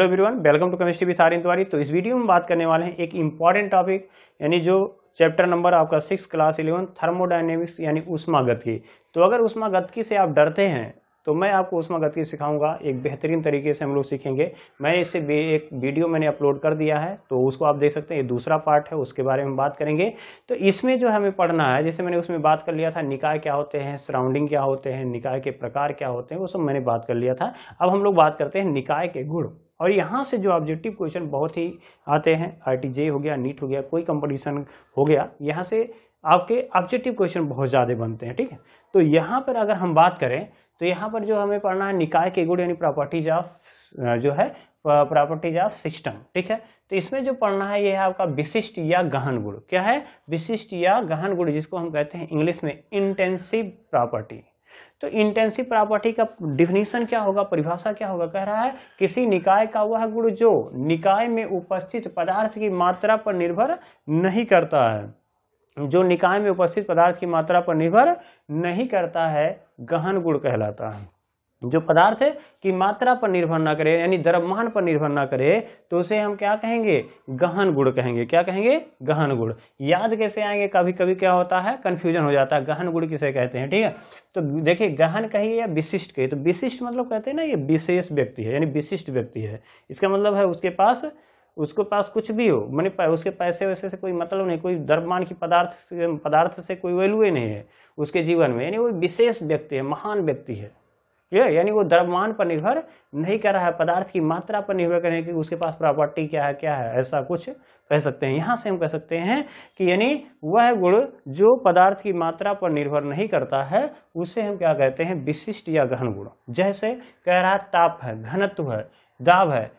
hello everyone welcome to chemistry with Aryan Tiwari तो इस video में बात करने वाले हैं एक इम्पॉर्टेंट टॉपिक यानी जो चैप्टर नंबर आपका सिक्स क्लास इलेवन थर्मोडाइनेमिक्स यानी उष्मागतिकी तो अगर उष्मागतिकी से आप डरते हैं तो मैं आपको उष्मागतिकी सिखाऊंगा एक बेहतरीन तरीके से हम लोग सीखेंगे मैं इससे एक वीडियो मैंने अपलोड कर दिया है तो उसको आप देख सकते हैं ये दूसरा पार्ट है उसके बारे में बात करेंगे तो इसमें जो हमें पढ़ना है जैसे मैंने उसमें बात कर लिया था निकाय क्या होते हैं सराउंडिंग क्या होते हैं निकाय के प्रकार क्या होते हैं वो सब मैंने बात कर लिया था अब हम लोग बात करते हैं निकाय के गुण और यहाँ से जो ऑब्जेक्टिव क्वेश्चन बहुत ही आते हैं आरटीजे हो गया नीट हो गया कोई कंपटीशन हो गया यहाँ से आपके ऑब्जेक्टिव क्वेश्चन बहुत ज़्यादा बनते हैं ठीक है तो यहाँ पर अगर हम बात करें तो यहाँ पर जो हमें पढ़ना है निकाय के गुण यानी प्रॉपर्टीज ऑफ जो है प्रॉपर्टीज ऑफ सिस्टम ठीक है तो इसमें जो पढ़ना है ये है आपका विशिष्ट या गहन गुण क्या है विशिष्ट या गहन गुण जिसको हम कहते हैं इंग्लिश में इंटेंसिव प्रॉपर्टी तो इंटेंसिव प्रॉपर्टी का डिफिनीशन क्या होगा परिभाषा क्या होगा कह रहा है किसी निकाय का वह गुण जो निकाय में उपस्थित पदार्थ की मात्रा पर निर्भर नहीं करता है जो निकाय में उपस्थित पदार्थ की मात्रा पर निर्भर नहीं करता है गहन गुण कहलाता है जो पदार्थ की मात्रा पर निर्भर ना करे यानी द्रव्यमान पर निर्भर ना करे तो उसे हम क्या कहेंगे गहन गुण कहेंगे क्या कहेंगे गहन गुण याद कैसे आएंगे कभी कभी क्या होता है कन्फ्यूजन हो जाता है गहन गुण किसे कहते हैं ठीक है तो देखिए गहन कहिए या विशिष्ट कहिए तो विशिष्ट मतलब कहते हैं ना ये विशेष व्यक्ति है यानी विशिष्ट व्यक्ति है इसका मतलब है उसके पास उसके पास कुछ भी हो मैंने उसके पैसे वैसे से कोई मतलब नहीं कोई दरमान की पदार्थ पदार्थ से कोई वैल्यू ही नहीं है उसके जीवन में यानी वो विशेष व्यक्ति है महान व्यक्ति है ये यानी वो द्रव्यमान पर निर्भर नहीं कर रहा है पदार्थ की मात्रा पर निर्भर करें कि उसके पास प्रॉपर्टी क्या है क्या है ऐसा कुछ कह सकते हैं यहाँ से हम कह सकते हैं कि यानी वह गुण जो पदार्थ की मात्रा पर निर्भर नहीं करता है उसे हम क्या कहते हैं विशिष्ट या गहन गुण जैसे कह रहा ताप है घनत्व है दाब है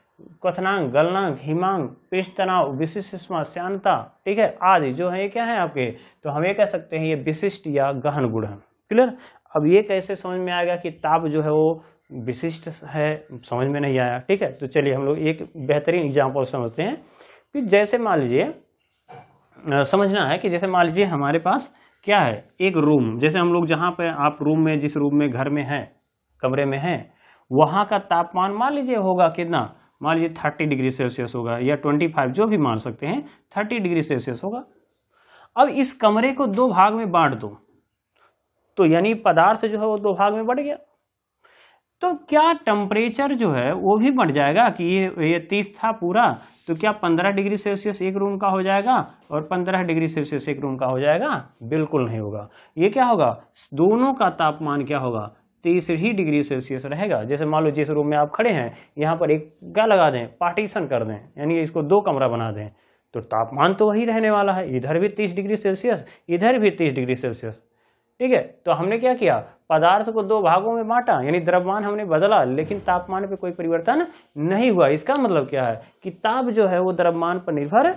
कथनांग गलनांग हिमांग पेश तनाव विशिष्ट सुषमा श्यानता ठीक है आदि जो है ये क्या है आपके तो हम ये कह सकते हैं ये विशिष्ट या गहन गुण है क्लियर अब ये कैसे समझ में आएगा कि ताप जो है वो विशिष्ट है समझ में नहीं आया ठीक है तो चलिए हम लोग एक बेहतरीन एग्जाम्पल समझते हैं कि जैसे मान लीजिए समझना है कि जैसे मान लीजिए हमारे पास क्या है एक रूम जैसे हम लोग जहाँ पर आप रूम में जिस रूम में घर में हैं कमरे में हैं वहाँ का तापमान मान लीजिए होगा कितना मान लीजिए थर्टी डिग्री सेल्सियस होगा या ट्वेंटी फाइव जो भी मान सकते हैं थर्टी डिग्री सेल्सियस होगा अब इस कमरे को दो भाग में बांट दो तो यानी पदार्थ जो है वो दो भाग में बढ़ गया तो क्या टेम्परेचर जो है वो भी बढ़ जाएगा कि ये ये तीस था पूरा तो क्या पंद्रह डिग्री सेल्सियस एक रूम का हो जाएगा और पंद्रह डिग्री सेल्सियस एक रूम का हो जाएगा बिल्कुल नहीं होगा ये क्या होगा दोनों का तापमान क्या होगा तीस ही डिग्री सेल्सियस रहेगा जैसे मान लो जिस रूम में आप खड़े हैं यहाँ पर एक क्या लगा दें पार्टीशन कर दें यानी इसको दो कमरा बना दें तो तापमान तो वही रहने वाला है इधर भी तीस डिग्री सेल्सियस इधर भी तीस डिग्री सेल्सियस ठीक है तो हमने क्या किया पदार्थ को दो भागों में बांटा यानी द्रव्यमान हमने बदला लेकिन तापमान पे कोई परिवर्तन नहीं हुआ इसका मतलब क्या है कि ताप जो है वो द्रव्यमान पर निर्भर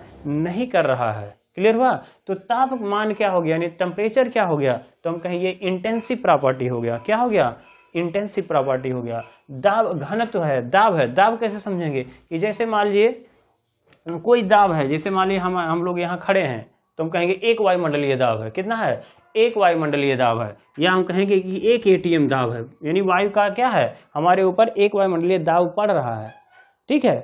नहीं कर रहा है क्लियर हुआ तो तापमान क्या हो गया यानी टेम्परेचर क्या हो गया तो हम कहें ये इंटेंसिव प्रॉपर्टी हो गया क्या हो गया इंटेंसिव प्रॉपर्टी हो गया दाब घनत्व है दाब है दाब कैसे समझेंगे कि जैसे मान लीजिए कोई दाब है जैसे मान लीजिए हम हम लोग यहाँ खड़े हैं तो हम कहेंगे एक वायुमंडलीय दाब है कितना है एक वायुमंडलीय दाब है या हम कहेंगे कि एक एटीएम दाब है यानी वायु का क्या है हमारे ऊपर एक वायुमंडलीय दाब पड़ रहा है ठीक है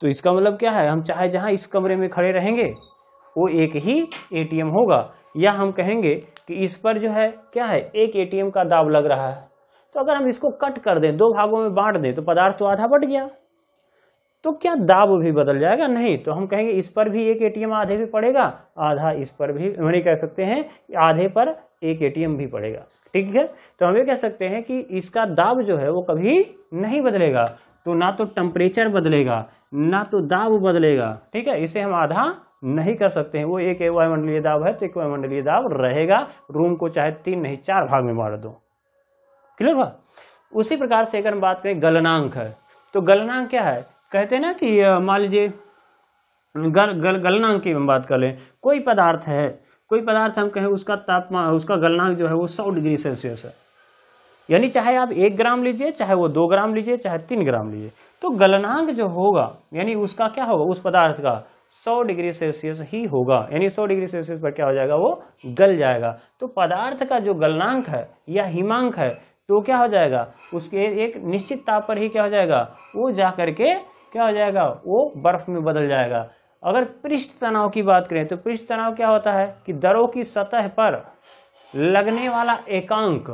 तो इसका मतलब क्या है हम चाहे जहाँ इस कमरे में खड़े रहेंगे वो एक ही एटीएम होगा या हम कहेंगे कि इस पर जो है क्या है एक एम का दाब लग रहा है तो अगर हम इसको कट कर दें दो भागों में बांट दें तो पदार्थ तो आधा बट गया तो क्या दाब भी बदल जाएगा नहीं तो हम कहेंगे इस पर भी एक एटीएम आधे पे पड़ेगा आधा इस पर भी मैंने कह सकते हैं आधे पर एक एटीएम भी पड़ेगा ठीक है तो हम ये कह सकते हैं कि इसका दाब जो है वो कभी नहीं बदलेगा तो ना तो टेम्परेचर बदलेगा ना तो दाब बदलेगा ठीक है इसे हम आधा नहीं कर सकते हैं वो एक वायुमंडलीय दाब है तो एक वायुमंडलीय दाब रहेगा रूम को चाहे तीन नहीं चार भाग में बांट दो क्लियर हुआ उसी प्रकार से अगर हम बात करें गलनांक है तो गलनांक क्या है कहते हैं ना कि मान लीजिए गल गल गलनांक की हम बात कर लें कोई पदार्थ है कोई पदार्थ हम कहें उसका तापमान उसका गलनांक जो है वो सौ डिग्री सेल्सियस है यानी चाहे आप एक ग्राम लीजिए चाहे वो दो ग्राम लीजिए चाहे तीन ग्राम लीजिए तो गलनांक जो होगा यानी उसका क्या होगा उस पदार्थ का सौ डिग्री सेल्सियस ही होगा यानी सौ डिग्री सेल्सियस पर क्या हो जाएगा वो गल जाएगा तो पदार्थ का जो गलनांक है या हिमांक है तो क्या हो जाएगा उसके एक निश्चित ताप पर ही क्या हो जाएगा वो जा करके क्या हो जाएगा वो बर्फ में बदल जाएगा अगर पृष्ठ तनाव की बात करें तो पृष्ठ तनाव क्या होता है कि दरों की सतह पर लगने वाला एकांक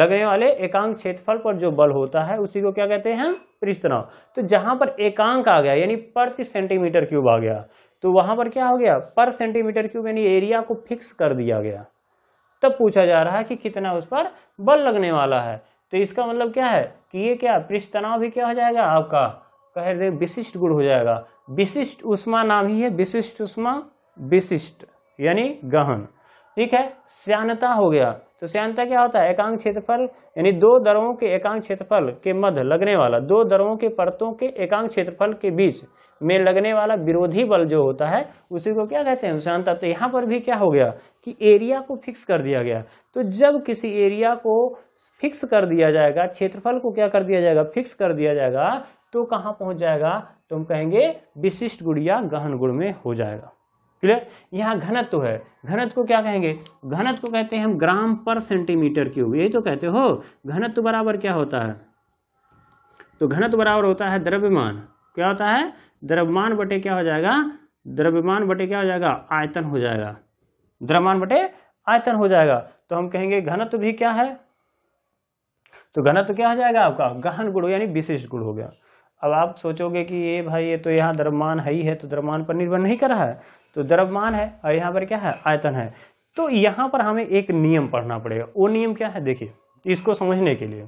लगने वाले एकांक क्षेत्रफल पर जो बल होता है उसी को क्या कहते हैं पृष्ठ तनाव तो जहां पर एकांक आ गया यानी प्रति सेंटीमीटर क्यूब आ गया तो वहां पर क्या हो गया पर सेंटीमीटर क्यूब यानी एरिया को फिक्स कर दिया गया तब पूछा जा रहा है कि कितना उस पर बल लगने वाला है तो इसका मतलब क्या है कि ये क्या पृष्ठ तनाव भी क्या हो जाएगा आपका कह रहे विशिष्ट गुण हो जाएगा विशिष्ट उष्मा नाम ही है विशिष्ट उष्मा विशिष्ट यानी गहन ठीक है श्यानता हो गया तो श्यानता क्या होता है एकांक क्षेत्रफल यानी दो दरों के एकांक क्षेत्रफल के मध्य लगने वाला दो दरों के परतों के एकांक क्षेत्रफल के बीच में लगने वाला विरोधी बल जो होता है उसी को क्या कहते हैं श्यानता तो यहाँ पर भी क्या हो गया कि एरिया को फिक्स कर दिया गया तो जब किसी एरिया को फिक्स कर दिया जाएगा क्षेत्रफल को क्या कर दिया जाएगा फिक्स कर दिया जाएगा तो कहाँ पहुँच जाएगा तो हम कहेंगे विशिष्ट गुण या गहन गुण में हो जाएगा क्लियर यहाँ घनत्व तो है घनत्व को क्या कहेंगे घनत्व को कहते हैं हम ग्राम पर सेंटीमीटर क्यूब यही तो कहते हो घनत्व तो बराबर क्या होता है तो घनत्व बराबर होता है द्रव्यमान क्या होता है द्रव्यमान बटे क्या हो जाएगा द्रव्यमान बटे क्या हो जाएगा आयतन हो जाएगा द्रव्यमान बटे आयतन हो जाएगा तो हम कहेंगे घनत्व भी क्या है तो घनत्व क्या हो जाएगा आपका गहन गुण यानी विशिष्ट गुण हो गया अब आप सोचोगे कि ये भाई ये तो यहाँ द्रव्यमान है ही है तो द्रव्यमान पर निर्भर नहीं कर रहा है तो द्रव्यमान है और यहाँ पर क्या है आयतन है तो यहाँ पर हमें एक नियम पढ़ना पड़ेगा वो नियम क्या है देखिए इसको समझने के लिए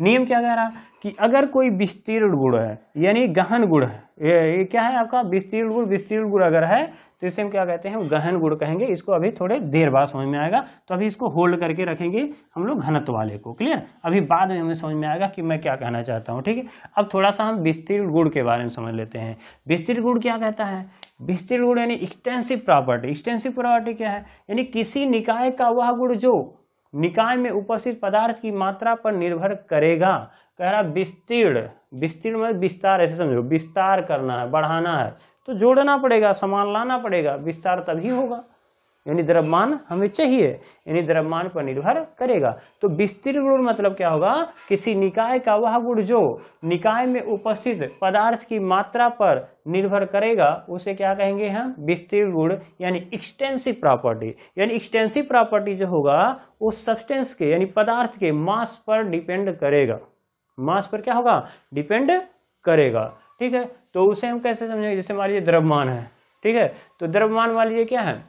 नियम क्या कह रहा कि अगर कोई विस्तीर्ण गुण है यानी गहन गुण है ये, ये क्या है आपका विस्तीर्ण गुण विस्तीर्ण गुण अगर है तो इसे हम क्या कहते हैं हम गहन गुण कहेंगे इसको अभी थोड़े देर बाद समझ में आएगा तो अभी इसको होल्ड करके रखेंगे हम लोग घनत्व वाले को क्लियर अभी बाद में हमें समझ में आएगा कि मैं क्या कहना चाहता हूँ ठीक है अब थोड़ा सा हम विस्तीर्ण गुण के बारे में समझ लेते हैं विस्तीर्ण गुण क्या कहता है विस्तीर्ण गुण यानी एक्सटेंसिव प्रॉपर्टी एक्सटेंसिव प्रॉपर्टी क्या है यानी किसी निकाय का वह गुण जो निकाय में उपस्थित पदार्थ की मात्रा पर निर्भर करेगा कह रहा विस्तीर्ण विस्तीर्ण में मतलब विस्तार ऐसे समझो विस्तार करना है बढ़ाना है तो जोड़ना पड़ेगा सामान लाना पड़ेगा विस्तार तभी होगा यानी द्रव्यमान हमें चाहिए यानी द्रव्यमान पर निर्भर करेगा तो विस्तृत गुण मतलब क्या होगा किसी निकाय का वह गुण जो निकाय में उपस्थित पदार्थ की मात्रा पर निर्भर करेगा उसे क्या कहेंगे हम विस्तृत गुण यानी एक्सटेंसिव प्रॉपर्टी यानी एक्सटेंसिव प्रॉपर्टी जो होगा उस सब्सटेंस के यानी पदार्थ के मास पर डिपेंड करेगा मास पर क्या होगा डिपेंड करेगा ठीक है तो उसे हम कैसे समझेंगे जैसे मान लीजिए द्रव्यमान है ठीक है तो द्रव्यमान मान लीजिए क्या है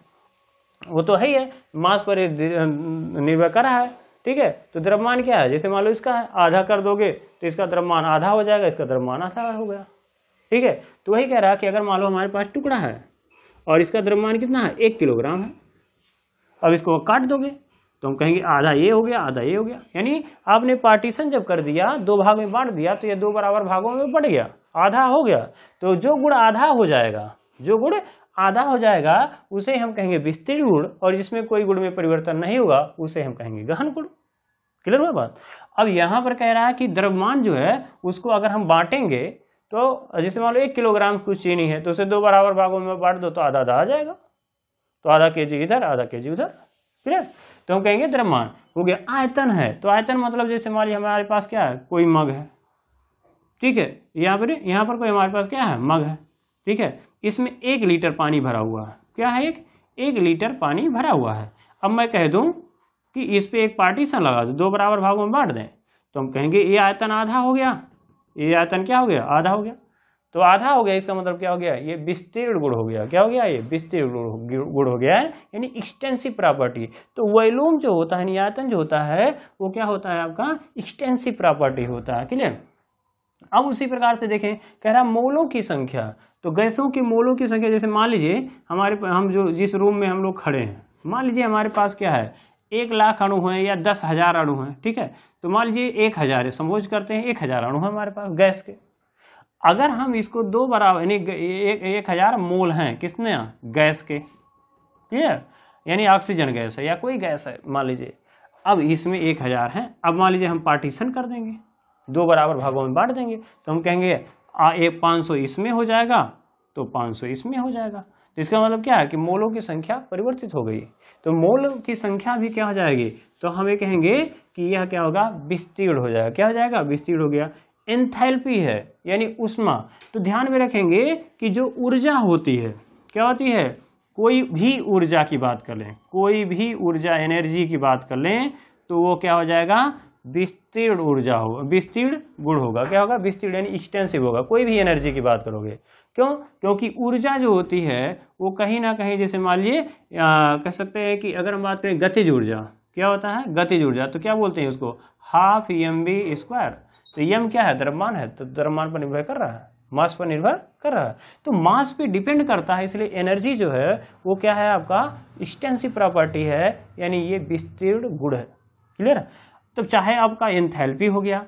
वो तो है ही है मास पर अं, निर्भर कर रहा है ठीक है तो द्रव्यमान क्या है जैसे मान लो इसका है आधा कर दोगे तो इसका द्रव्यमान आधा हो जाएगा इसका द्रव्यमान आधा हो गया ठीक है तो वही कह रहा है कि अगर मान लो हमारे पास टुकड़ा है और इसका द्रव्यमान कितना है एक किलोग्राम है अब इसको काट दोगे तो हम कहेंगे आधा ये हो गया आधा ये हो गया यानी आपने पार्टीशन जब कर दिया दो भाग में बांट दिया तो ये दो बराबर भागों में बढ़ गया आधा हो गया तो जो गुड़ आधा हो जाएगा जो गुड़ आधा हो जाएगा उसे हम कहेंगे विस्तृत गुण और जिसमें कोई गुण में परिवर्तन नहीं हुआ उसे हम कहेंगे गहन गुण क्लियर हुआ बात अब यहाँ पर कह रहा है कि द्रव्यमान जो है उसको अगर हम बांटेंगे तो जैसे मान लो एक किलोग्राम कुछ चीनी है तो उसे दो बराबर भागों में बांट दो तो आधा आधा आ जाएगा तो आधा के जी इधर आधा के जी उधर क्लियर तो हम कहेंगे द्रव्यमान हो गया आयतन है तो आयतन मतलब जैसे मान लीजिए हमारे पास क्या है कोई मग है ठीक है यहाँ पर यहाँ पर कोई हमारे पास क्या है मग है ठीक है इसमें एक लीटर पानी भरा हुआ है क्या है एक एक लीटर पानी भरा हुआ है अब मैं कह दूं कि इस पे एक पार्टीशन लगा दो दो बराबर भागों में बांट दें तो हम कहेंगे ये आयतन आधा हो गया ये आयतन क्या हो गया आधा हो गया तो आधा हो गया इसका मतलब क्या हो गया ये विस्तीर्ण गुण हो गया क्या हो गया ये विस्तीर्ण गुण हो गया है यानी एक्सटेंसिव प्रॉपर्टी तो वैलोम जो होता है आयतन जो होता है वो क्या होता है आपका एक्सटेंसिव प्रॉपर्टी होता है क्लियर अब उसी प्रकार से देखें कह रहा मोलों की संख्या तो गैसों के मोलों की संख्या जैसे मान लीजिए हमारे हम जो जिस रूम में हम लोग खड़े हैं मान लीजिए हमारे पास क्या है एक लाख अणु हैं या दस हज़ार अणु हैं ठीक है तो मान लीजिए एक हज़ार है करते हैं एक हज़ार अणु है हमारे पास गैस के अगर हम इसको दो बराबर यानी एक एक हज़ार मोल हैं किसने गैस के क्लियर यानी ऑक्सीजन गैस है या कोई गैस है मान लीजिए अब इसमें एक हज़ार हैं अब मान लीजिए हम पार्टीशन कर देंगे दो बराबर भागों में बांट देंगे तो हम कहेंगे एक पाँच सौ इसमें हो जाएगा तो पाँच सौ इसमें हो जाएगा तो इसका मतलब क्या है कि मोलों की संख्या परिवर्तित हो गई तो मोल की संख्या भी क्या हो जाएगी तो हमें कहेंगे कि यह क्या होगा विस्तीर्ण हो जाएगा क्या हो जाएगा विस्तीर्ण हो गया एंथैल्पी है यानी उष्मा तो ध्यान में रखेंगे कि जो ऊर्जा होती है क्या होती है कोई भी ऊर्जा की बात कर लें कोई भी ऊर्जा एनर्जी की बात कर लें तो वो क्या हो जाएगा विस्तीर्ण ऊर्जा होगा विस्तीर्ण गुण होगा क्या होगा विस्तीर्ण यानी एक्सटेंसिव होगा कोई भी एनर्जी की बात करोगे क्यों क्योंकि ऊर्जा जो होती है वो कहीं ना कहीं जैसे मान लिए कह सकते हैं कि अगर हम बात करें गतिज ऊर्जा क्या होता है गतिज ऊर्जा तो क्या बोलते हैं उसको half E M B square तो यम क्या है द्रव्यमान है तो द्रव्यमान पर निर्भर कर रहा है मास पर निर्भर कर रहा है तो मास पे डिपेंड करता है इसलिए एनर्जी जो है वो क्या है आपका एक्सटेंसिव प्रॉपर्टी है यानी ये विस्तीर्ण गुण है क्लियर तो चाहे आपका एंथैल्पी हो गया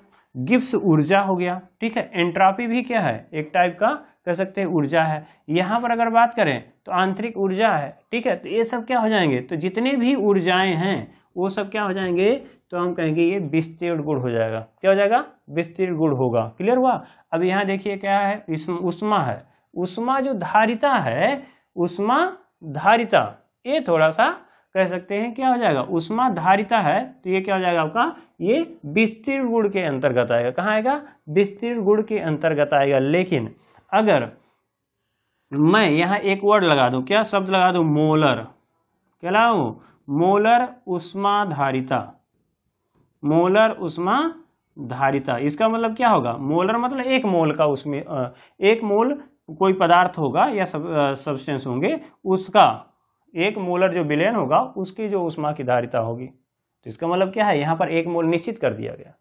गिप्स ऊर्जा हो गया ठीक है एंट्रापी भी क्या है एक टाइप का कह सकते हैं ऊर्जा है यहाँ पर अगर बात करें तो आंतरिक ऊर्जा है ठीक है तो ये सब क्या हो जाएंगे तो जितने भी ऊर्जाएं हैं वो सब क्या हो जाएंगे तो हम कहेंगे ये विस्तीर्ण गुण हो जाएगा क्या हो जाएगा विस्तीर्ण गुण होगा क्लियर हुआ अब यहाँ देखिए क्या है उष्मा है उष्मा जो धारिता है उष्मा धारिता ये थोड़ा सा कह सकते हैं क्या हो जाएगा उष्मा धारिता है तो ये क्या हो जाएगा आपका ये विस्तीर्ण गुण के अंतर्गत आएगा कहाँ आएगा विस्तीर्ण गुण के अंतर्गत आएगा लेकिन अगर मैं यहाँ एक वर्ड लगा दूँ क्या शब्द लगा दूँ मोलर क्या लाऊ मोलर उष्मा धारिता मोलर उष्मा धारिता इसका मतलब क्या होगा मोलर मतलब एक मोल का उसमें एक मोल कोई पदार्थ होगा या सब सब्सटेंस होंगे उसका एक मोलर जो विलयन होगा उसकी जो उष्मा की धारिता होगी तो इसका मतलब क्या है यहाँ पर एक मोल निश्चित कर दिया गया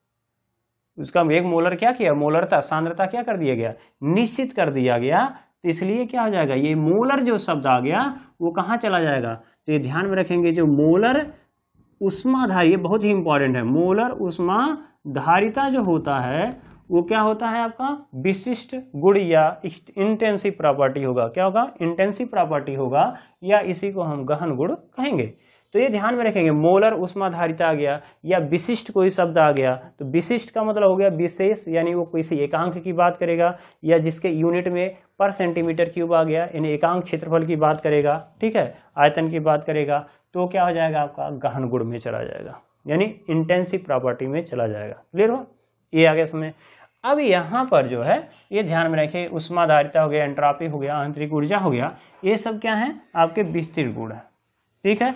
उसका एक मोलर क्या किया मोलरता सांद्रता क्या कर दिया गया निश्चित कर दिया गया तो इसलिए क्या हो जाएगा ये मोलर जो शब्द आ गया वो कहाँ चला जाएगा तो ये ध्यान में रखेंगे जो मोलर उष्माधारी ये बहुत ही इंपॉर्टेंट है मोलर उष्मा धारिता जो होता है वो क्या होता है आपका विशिष्ट गुण या इंटेंसिव प्रॉपर्टी होगा क्या होगा इंटेंसिव प्रॉपर्टी होगा या इसी को हम गहन गुण कहेंगे तो ये ध्यान में रखेंगे मोलर उष्माधारिता आ गया या विशिष्ट कोई शब्द आ गया तो विशिष्ट का मतलब हो गया विशेष यानी वो किसी एकांक की बात करेगा या जिसके यूनिट में पर सेंटीमीटर क्यूब आ गया यानी एकांक क्षेत्रफल की बात करेगा ठीक है आयतन की बात करेगा तो क्या हो जाएगा आपका गहन गुण में चला जाएगा यानी इंटेंसिव प्रॉपर्टी में चला जाएगा क्लियर हुआ ये आ गया समझ अब यहाँ पर जो है ये ध्यान में रखिए उष्माधारिता हो गया एंट्रापी हो गया आंतरिक ऊर्जा हो गया ये सब क्या है आपके विस्तृत गुण है ठीक है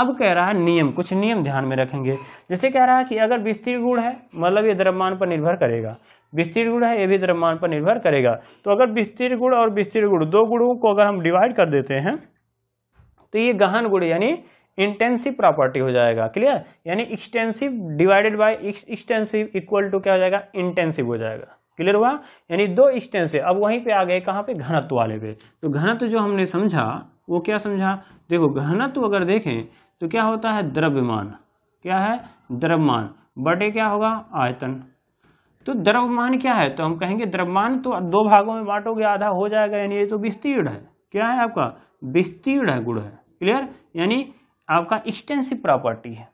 अब कह रहा है नियम कुछ नियम ध्यान में रखेंगे जैसे कह रहा है कि अगर विस्तृत गुण है मतलब ये द्रव्यमान पर निर्भर करेगा विस्तृत गुण है ये भी द्रव्यमान पर निर्भर करेगा तो अगर विस्तृत गुण और विस्तृत गुण दो गुणों को अगर हम डिवाइड कर देते हैं तो ये गहन गुण यानी इंटेंसिव प्रॉपर्टी हो जाएगा क्लियर यानी extensive divided by extensive equal to क्या हो जाएगा इंटेंसिव हो जाएगा क्लियर हुआ यानी दो एक्सटेंसिव अब वहीं पे आ गए कहाँ पे घनत्व वाले पे तो घनत्व जो हमने समझा वो क्या समझा देखो घनत्व अगर देखें तो क्या होता है द्रव्यमान क्या है द्रव्यमान बटे क्या होगा आयतन तो द्रव्यमान क्या है तो हम कहेंगे द्रव्यमान तो दो भागों में बांटोगे आधा हो जाएगा यानी ये तो विस्तीर्ण है क्या है आपका विस्तीर्ण है गुण है क्लियर यानी आपका एक्सटेंसिव प्रॉपर्टी है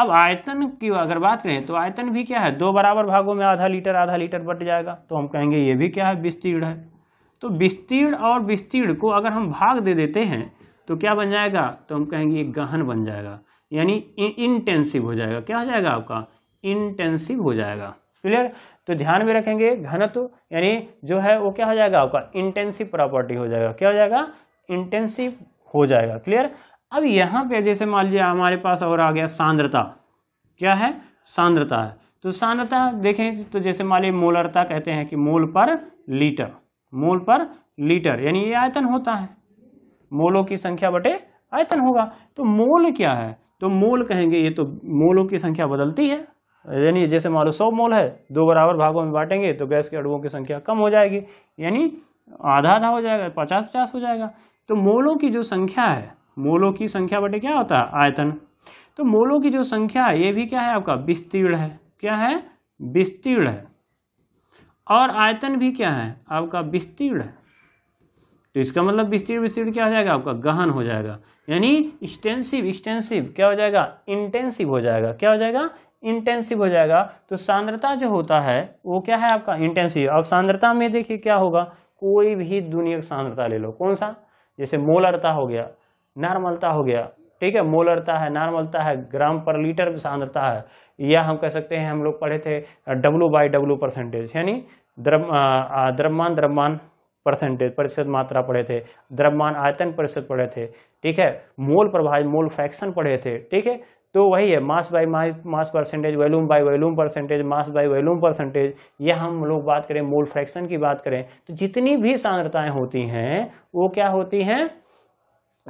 अब आयतन की अगर बात करें तो आयतन भी क्या है दो बराबर भागों में आधा लीटर आधा लीटर बट जाएगा तो हम कहेंगे ये भी क्या है विस्तीर्ण है तो विस्तीर्ण और विस्तीर्ण को अगर हम भाग दे देते हैं तो क्या बन जाएगा तो हम कहेंगे ये गहन बन जाएगा यानी इंटेंसिव हो जाएगा क्या हो जाएगा आपका इंटेंसिव हो जाएगा क्लियर तो ध्यान में रखेंगे घनत्व यानी जो है वो क्या हो जाएगा आपका इंटेंसिव प्रॉपर्टी हो जाएगा क्या हो जाएगा इंटेंसिव हो जाएगा क्लियर अब यहाँ पे जैसे मान लिया हमारे पास और आ गया सांद्रता क्या है सांद्रता है तो सांद्रता देखें तो जैसे मान लीजिए मोलरता कहते हैं कि मोल पर लीटर मोल पर लीटर यानी ये आयतन होता है मोलों की संख्या बटे आयतन होगा तो मोल क्या है तो मोल कहेंगे ये तो मोलों की संख्या बदलती है यानी जैसे मान लो सौ मोल है दो बराबर भागों में बांटेंगे तो गैस के अड़ुओं की संख्या कम हो जाएगी यानी आधा आधा हो जाएगा पचास पचास हो जाएगा तो मोलों की जो संख्या है मोलों की संख्या बटे क्या होता है आयतन तो मोलों की जो संख्या है ये भी क्या है आपका विस्तीर्ण है क्या है विस्तीर्ण है और आयतन भी क्या है आपका विस्तीर्ण है तो इसका मतलब विस्तीर्ण विस्तीर्ण क्या हो जाएगा आपका गहन हो जाएगा यानी एक्सटेंसिव एक्सटेंसिव क्या हो जाएगा इंटेंसिव हो जाएगा क्या हो जाएगा इंटेंसिव हो जाएगा तो सांद्रता जो होता है वो क्या है आपका इंटेंसिव अब सांद्रता में देखिए क्या होगा कोई भी दुनिया का सांद्रता ले लो कौन सा जैसे मोलरता हो गया नॉर्मलता हो गया ठीक है मोलरता है नॉर्मलता है ग्राम पर लीटर सांद्रता है या हम कह सकते हैं हम लोग पढ़े थे डब्लू बाई डब्लू परसेंटेज यानी द्रव्यमान द्रव्यमान परसेंटेज प्रतिशत मात्रा पढ़े थे द्रव्यमान आयतन प्रतिशत पढ़े थे ठीक है मोल प्रभाव मोल फ्रैक्शन पढ़े थे ठीक है तो वही है mass by mass percentage volume by volume percentage mass by volume percentage यह हम लोग बात करें मोल फ्रैक्शन की बात करें तो जितनी भी सांद्रताएं होती हैं वो क्या होती हैं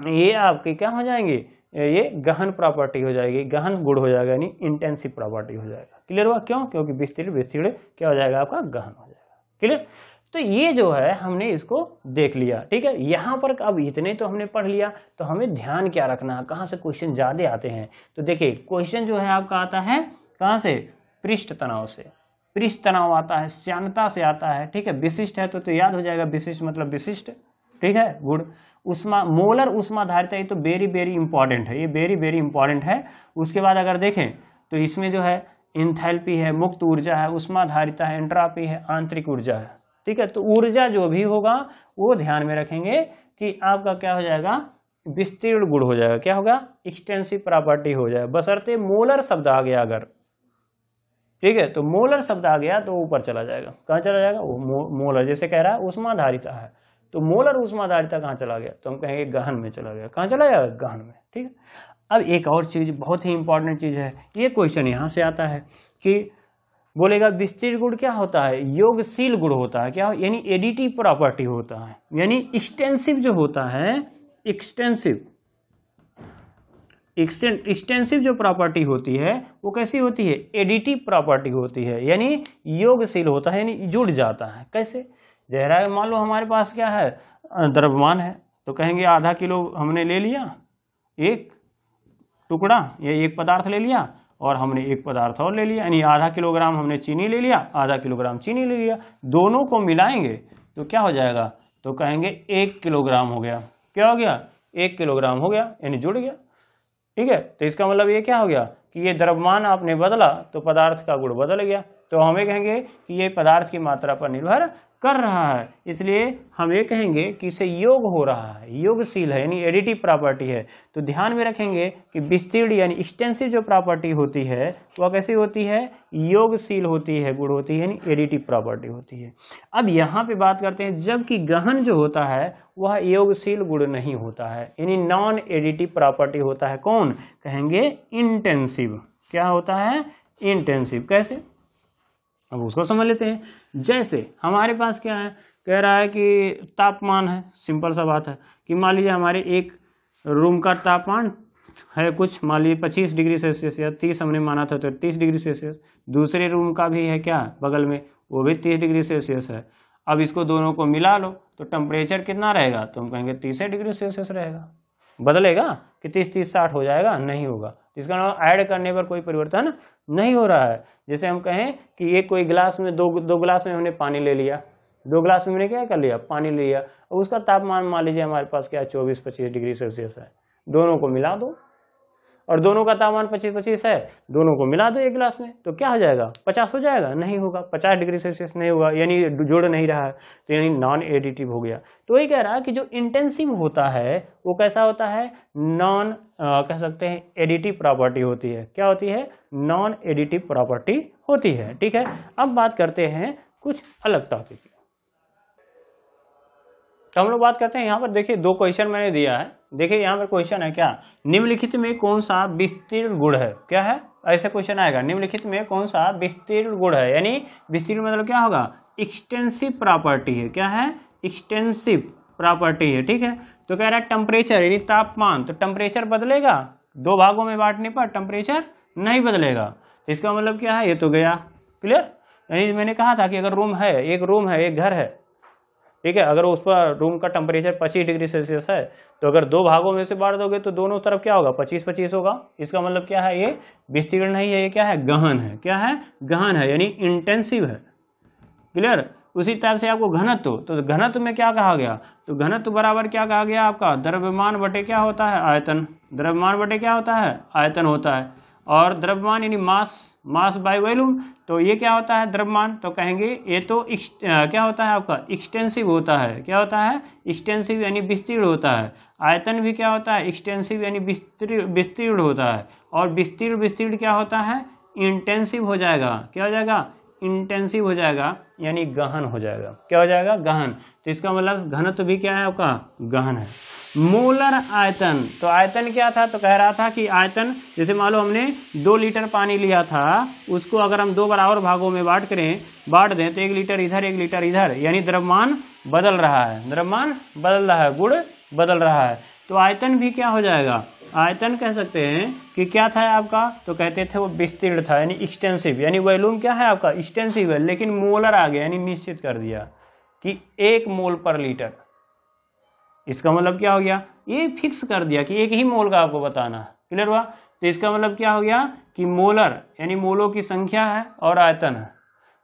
ये आपकी क्या हो जाएंगे ये गहन प्रॉपर्टी हो जाएगी गहन गुण हो जाएगा यानी इंटेंसिव प्रॉपर्टी हो जाएगा क्लियर हुआ क्यों क्योंकि विस्तृत विस्तृत क्या हो जाएगा आपका गहन हो जाएगा क्लियर तो ये जो है हमने इसको देख लिया ठीक है यहाँ पर अब इतने तो हमने पढ़ लिया तो हमें ध्यान क्या रखना है कहाँ से क्वेश्चन ज़्यादा आते हैं तो देखिए क्वेश्चन जो है आपका आता है कहाँ से पृष्ठ तनाव से पृष्ठ तनाव आता है श्यानता से आता है ठीक है विशिष्ट है तो, तो याद हो जाएगा विशिष्ट मतलब विशिष्ट ठीक है गुड उष्मा मोलर उष्मा धारिता ये तो वेरी वेरी इंपॉर्टेंट है ये वेरी वेरी इंपॉर्टेंट है उसके बाद अगर देखें तो इसमें जो है इंथैल्पी है मुक्त ऊर्जा है उष्मा धारिता है एंट्रापी है आंतरिक ऊर्जा है ठीक है तो ऊर्जा जो भी होगा वो ध्यान में रखेंगे कि आपका क्या हो जाएगा विस्तीर्ण गुण हो जाएगा क्या होगा एक्सटेंसिव प्रॉपर्टी हो जाएगा बसरते मोलर शब्द आ गया अगर ठीक है तो मोलर शब्द आ गया तो ऊपर चला जाएगा कहाँ चला जाएगा वो मो, मोलर जैसे कह रहा है उष्मा धारिता है तो मोलर ऊष्मा धारिता कहाँ चला गया तो हम कहेंगे गहन में चला गया कहाँ चला गया गहन में ठीक है अब एक और चीज़ बहुत ही इंपॉर्टेंट चीज़ है ये क्वेश्चन यहाँ से आता है कि बोलेगा विस्तृत गुण क्या होता है योगशील गुण होता है क्या यानी एडिटिव प्रॉपर्टी होता है यानी एक्सटेंसिव जो होता है एक्सटेंसिव एक्सटेंसिव जो प्रॉपर्टी होती है वो कैसी होती है एडिटिव प्रॉपर्टी होती है यानी योगशील होता है यानी जुड़ जाता है कैसे जहरा मान लो हमारे पास क्या है द्रव्यमान है तो कहेंगे आधा किलो हमने ले लिया एक टुकड़ा या एक पदार्थ ले लिया और हमने एक पदार्थ और ले लिया यानी आधा किलोग्राम हमने चीनी ले लिया आधा किलोग्राम चीनी ले लिया दोनों को मिलाएंगे तो क्या हो जाएगा तो कहेंगे एक किलोग्राम हो गया क्या हो गया एक किलोग्राम हो गया यानी जुड़ गया ठीक है तो इसका मतलब ये क्या हो गया कि ये द्रव्यमान आपने बदला तो पदार्थ का गुण बदल गया तो हमें कहेंगे कि ये पदार्थ की मात्रा पर निर्भर कर रहा है इसलिए हम ये कहेंगे कि इसे योग हो रहा है योगशील है यानी एडिटिव प्रॉपर्टी है तो ध्यान में रखेंगे कि विस्तीर्ण यानी एक्सटेंसिव जो प्रॉपर्टी होती है वह कैसी होती है योगशील होती है गुण होती है यानी एडिटिव प्रॉपर्टी होती है अब यहाँ पे बात करते हैं जबकि गहन जो होता है वह योगशील गुण नहीं होता है यानी नॉन एडिटिव प्रॉपर्टी होता है कौन कहेंगे इंटेंसिव क्या होता है इंटेंसिव कैसे अब उसको समझ लेते हैं जैसे हमारे पास क्या है कह रहा है कि तापमान है सिंपल सा बात है कि मान लीजिए हमारे एक रूम का तापमान है कुछ मान लीजिए पच्चीस डिग्री सेल्सियस या तीस हमने माना था तो तीस डिग्री सेल्सियस दूसरे रूम का भी है क्या बगल में वो भी तीस डिग्री सेल्सियस है अब इसको दोनों को मिला लो तो टेम्परेचर कितना रहेगा तो हम कहेंगे तीसरे डिग्री सेल्सियस रहेगा बदलेगा कि तीस तीस साठ हो जाएगा नहीं होगा इसका नाम ऐड करने पर कोई परिवर्तन नहीं हो रहा है जैसे हम कहें कि एक कोई गिलास में दो दो गिलास में हमने पानी ले लिया दो गिलास में हमने क्या कर लिया पानी ले लिया और उसका तापमान मान लीजिए हमारे पास क्या चौबीस पच्चीस डिग्री सेल्सियस है दोनों को मिला दो और दोनों का तापमान पच्चीस पच्चीस है दोनों को मिला दो एक गिलास में तो क्या हो जाएगा पचास हो जाएगा नहीं होगा पचास डिग्री सेल्सियस नहीं होगा यानी जोड़ नहीं रहा है तो यानी नॉन एडिटिव हो गया तो वही कह रहा कि जो इंटेंसिव होता है वो कैसा होता है नॉन कह सकते हैं एडिटिव प्रॉपर्टी होती है क्या होती है नॉन एडिटिव प्रॉपर्टी होती है ठीक है अब बात करते हैं कुछ अलग टॉपिक तो हम लोग बात करते हैं यहाँ पर देखिए दो क्वेश्चन मैंने दिया है देखिए यहाँ पर क्वेश्चन है क्या निम्नलिखित में कौन सा विस्तीर्ण गुण है क्या है ऐसा क्वेश्चन आएगा निम्नलिखित में कौन सा विस्तीर्ण गुण है यानी विस्तीर्ण मतलब क्या होगा एक्सटेंसिव प्रॉपर्टी है क्या है एक्सटेंसिव प्रॉपर्टी है ठीक है तो कह रहा है टेम्परेचर यानी तापमान तो टेम्परेचर बदलेगा दो भागों में बांटने पर टेम्परेचर नहीं बदलेगा तो इसका मतलब क्या है ये तो गया क्लियर यानी मैंने कहा था कि अगर रूम है एक रूम है एक घर है ठीक है अगर उस पर रूम का टेम्परेचर 25 डिग्री सेल्सियस है तो अगर दो भागों में से बांट दोगे तो दोनों तरफ क्या होगा 25 25 होगा इसका मतलब क्या है ये विस्तीर्ण नहीं है ये क्या है गहन है क्या है गहन है यानी इंटेंसिव है क्लियर उसी टाइप से आपको घनत्व तो घनत्व में क्या कहा गया तो घनत्व बराबर क्या कहा गया आपका द्रव्यमान बटे क्या होता है आयतन द्रव्यमान बटे क्या होता है आयतन होता है और द्रव्यमान यानी मास मास बाय वॉल्यूम तो ये क्या होता है द्रव्यमान तो कहेंगे ये तो क्या होता है आपका एक्सटेंसिव होता है क्या होता है एक्सटेंसिव यानी विस्तीर्ण होता है आयतन भी क्या होता है एक्सटेंसिव यानी विस्तीर्ण होता है और विस्तीर्ण विस्तीर्ण क्या होता है इंटेंसिव हो जाएगा क्या हो जाएगा इंटेंसिव हो जाएगा यानी गहन हो जाएगा क्या हो जाएगा गहन तो इसका मतलब घनत्व भी क्या है आपका गहन है मोलर आयतन तो आयतन क्या था तो कह रहा था कि आयतन जैसे मान लो हमने दो लीटर पानी लिया था उसको अगर हम दो बराबर भागों में बांट करें बांट दें तो एक लीटर इधर एक लीटर इधर यानी द्रव्यमान बदल रहा है द्रव्यमान बदल रहा है गुड़ बदल रहा है तो आयतन भी क्या हो जाएगा आयतन कह सकते हैं कि क्या था आपका तो कहते थे वो विस्तीर्ण था यानी एक्सटेंसिव यानी वैलूम क्या है आपका एक्सटेंसिव है लेकिन मोलर आ गया यानी निश्चित कर दिया कि एक मोल पर लीटर इसका मतलब क्या हो गया ये फिक्स कर दिया कि एक ही मोल का आपको बताना है क्लियर हुआ तो इसका मतलब क्या हो गया कि मोलर यानी मोलों की संख्या है और आयतन है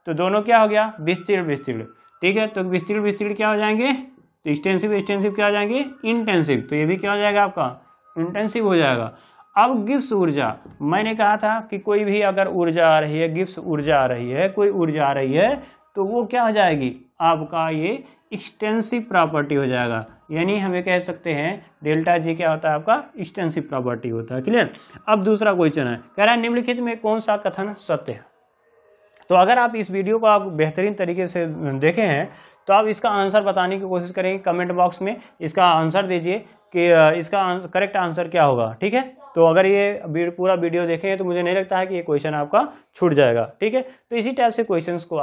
तो दोनों क्या हो गया विस्तृत विस्तृत ठीक है तो विस्तृत विस्तृत क्या हो जाएंगे तो एक्सटेंसिव एक्सटेंसिव क्या हो जाएंगे इंटेंसिव तो ये भी क्या हो जाएगा आपका इंटेंसिव हो जाएगा अब गिप्स ऊर्जा मैंने कहा था कि कोई भी अगर ऊर्जा आ रही है गिप्स ऊर्जा आ रही है कोई ऊर्जा आ रही है तो वो क्या हो जाएगी आपका ये एक्सटेंसिव प्रॉपर्टी हो जाएगा यानी हमें कह सकते हैं डेल्टा जी क्या होता है आपका एक्सटेंसिव प्रॉपर्टी होता है क्लियर अब दूसरा क्वेश्चन है कह रहा है निम्नलिखित में कौन सा कथन सत्य है तो अगर आप इस वीडियो को आप बेहतरीन तरीके से देखे हैं तो आप इसका आंसर बताने की कोशिश करेंगे कमेंट बॉक्स में इसका आंसर दीजिए कि इसका आंसर करेक्ट आंसर क्या होगा ठीक है तो अगर ये पूरा वीडियो देखेंगे तो मुझे नहीं लगता है कि ये क्वेश्चन आपका छूट जाएगा ठीक है तो इसी टाइप से क्वेश्चन को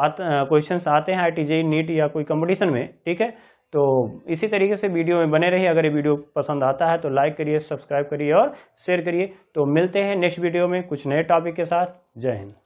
क्वेश्चन आते हैं आई नीट या कोई कंपटीशन में ठीक है तो इसी तरीके से वीडियो में बने रहिए अगर ये वीडियो पसंद आता है तो लाइक करिए सब्सक्राइब करिए और शेयर करिए तो मिलते हैं नेक्स्ट वीडियो में कुछ नए टॉपिक के साथ जय हिंद